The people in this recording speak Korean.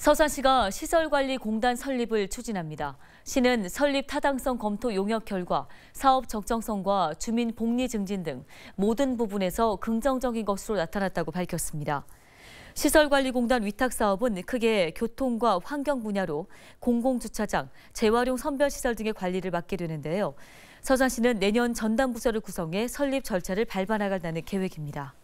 서산시가 시설관리공단 설립을 추진합니다. 시는 설립 타당성 검토 용역 결과, 사업 적정성과 주민 복리 증진 등 모든 부분에서 긍정적인 것으로 나타났다고 밝혔습니다. 시설관리공단 위탁사업은 크게 교통과 환경 분야로 공공주차장, 재활용 선별시설 등의 관리를 맡게 되는데요. 서산시는 내년 전담부서를 구성해 설립 절차를 밟아나간다는 계획입니다.